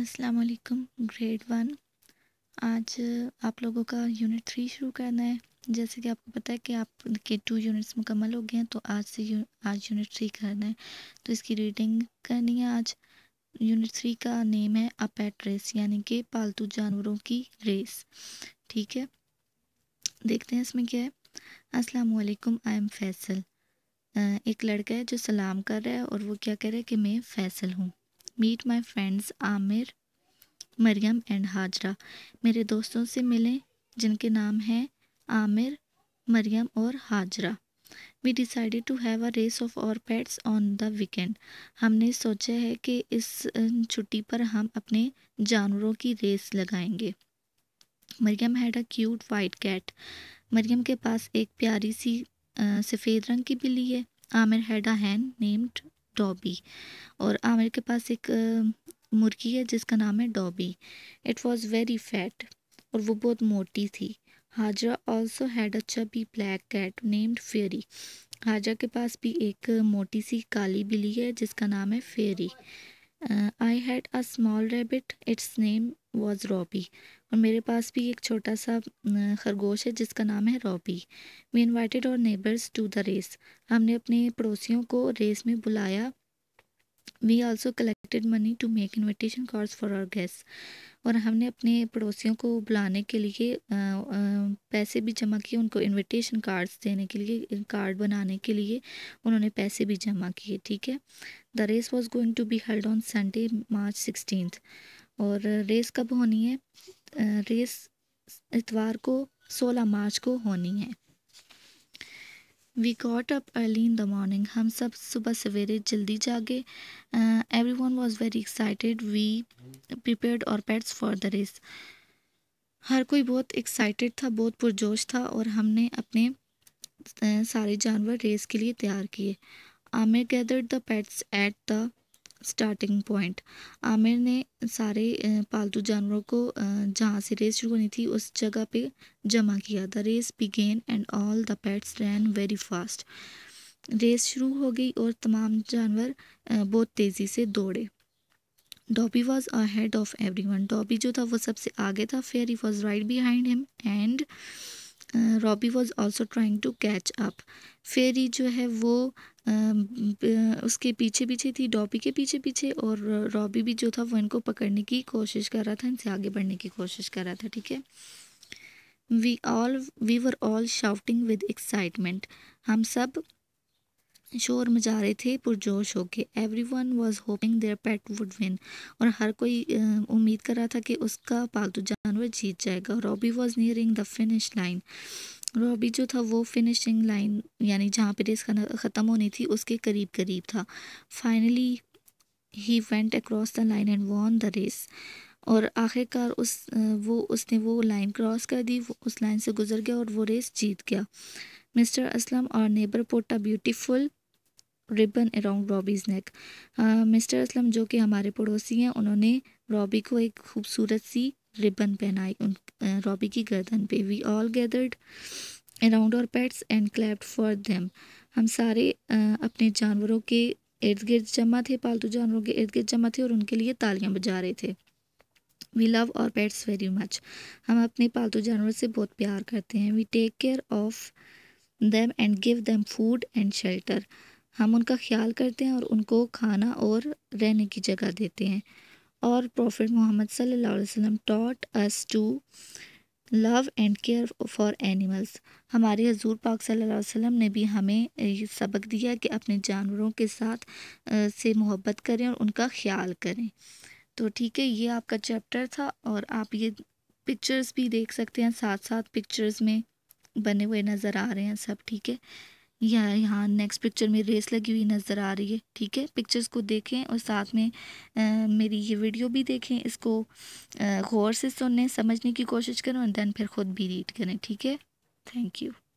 असलकम grade one आज आप लोगों का यूनिट थ्री शुरू करना है जैसे कि आपको पता है कि आपके टू यूनिट्स मुकम्मल हो गए हैं तो आज से यू, आज यूनिट थ्री करना है तो इसकी रीडिंग करनी है आज यूनिट थ्री का नेम है अपेट रेस यानी कि पालतू जानवरों की रेस ठीक है देखते हैं इसमें क्या है असलम आई एम फैसल एक लड़का है जो सलाम कर रहा है और वो क्या कह रहा है कि मैं फैसल हूँ meet my friends Aamir Mariam and Hajra मेरे दोस्तों से मिलें जिनके नाम हैं आमिर मरियम और Hajra we decided to have a race of our pets on the weekend हमने सोचा है कि इस अं, छुट्टी पर हम अपने जानवरों की रेस लगाएंगे Mariam had a cute white cat Mariam के पास एक प्यारी सी अं, सफ़ेद रंग की बिल्ली है Aamir had a hen named Dobby और आमिर के पास एक मुर्गी है जिसका नाम है Dobby it was very fat और वो बहुत मोटी थी Hazra also had a chubby black cat named Fairy Hajra के पास भी एक मोटी सी काली बिल्ली है जिसका नाम है फेरी uh, I had a small rabbit. Its name was Robbie. और मेरे पास भी एक छोटा सा uh, खरगोश है जिसका नाम है Robbie we invited our neighbours to the race हमने अपने पड़ोसियों को रेस में बुलाया we also collected money to make invitation cards for our guest और हमने अपने पड़ोसियों को बुलाने के लिए पैसे भी जमा किए उनको इनविटेशन कार्ड्स देने के लिए कार्ड बनाने के लिए उन्होंने पैसे भी जमा किए ठीक है the race was going to be held on Sunday March sixteen और रेस कब होनी है रेस इतवार को सोलह मार्च को होनी है we got up early in the morning हम सब सुबह सवेरे जल्दी जागे everyone was very excited we prepared our pets for the race हर कोई बहुत एक्साइटेड था बहुत पुरजोश था और हमने अपने सारे जानवर रेस के लिए तैयार किए Aamir gathered the pets at the starting point Aamir ने सारे पालतू जानवरों को जहाँ से रेस शुरू होनी थी उस जगह पे जमा किया the race began and all the pets ran very fast race शुरू हो गई और तमाम जानवर बहुत तेज़ी से दौड़े Dobby was ahead of everyone Dobby जो था वो सबसे आगे था Fairy was right behind him and Robby was also trying to catch up Fairy जो है वो उसके पीछे पीछे थी डॉबी के पीछे पीछे और रॉबी भी जो था वो इनको पकड़ने की कोशिश कर रहा था इनसे आगे बढ़ने की कोशिश कर रहा था ठीक है we all we were all shouting with excitement हम सब शोर मचा रहे थे पुरजोश होके everyone was hoping their pet would win और हर कोई उम्मीद कर रहा था कि उसका पालतू जानवर जीत जाएगा Robby was nearing the finish line और अभी जो था वो फिनिशिंग लाइन यानी जहाँ पे रेस ख़त्म होनी थी उसके करीब करीब था finally he went across the line and won the race और आखिरकार उस वो उसने वो लाइन क्रॉस कर दी वो उस लाइन से गुजर गया और वो रेस जीत गया Mr Aslam our neighbour put a beautiful ribbon around Robby's neck Mr Aslam जो कि हमारे पड़ोसी हैं उन्होंने रॉबी को एक खूबसूरत सी रिबन पहनाई उन रॉबी की गर्दन पे we all gathered around our pets and clapped for them हम सारे अपने जानवरों के इर्द गिर्द जमा थे पालतू जानवरों के इर्द गिर्द जमा थे और उनके लिए तालियां बजा रहे थे we love our pets very much हम अपने पालतू जानवर से बहुत प्यार करते हैं we take care of them and give them food and shelter हम उनका ख्याल करते हैं और उनको खाना और रहने की जगह देते हैं मोहम्मद Prophet Muhammad वसल्लम taught us to love and care for animals हमारे हजूर पाक सल्लल्लाहु अलैहि वसल्लम ने भी हमें सबक दिया कि अपने जानवरों के साथ से मोहब्बत करें और उनका ख्याल करें तो ठीक है ये आपका चैप्टर था और आप ये पिक्चर्स भी देख सकते हैं साथ साथ पिक्चर्स में बने हुए नज़र आ रहे हैं सब ठीक है यह यहाँ नेक्स्ट पिक्चर में रेस लगी हुई नज़र आ रही है ठीक है पिक्चर्स को देखें और साथ में आ, मेरी ये वीडियो भी देखें इसको गौर से सुनने समझने की कोशिश करें और दैन फिर ख़ुद भी रीड करें ठीक है थैंक यू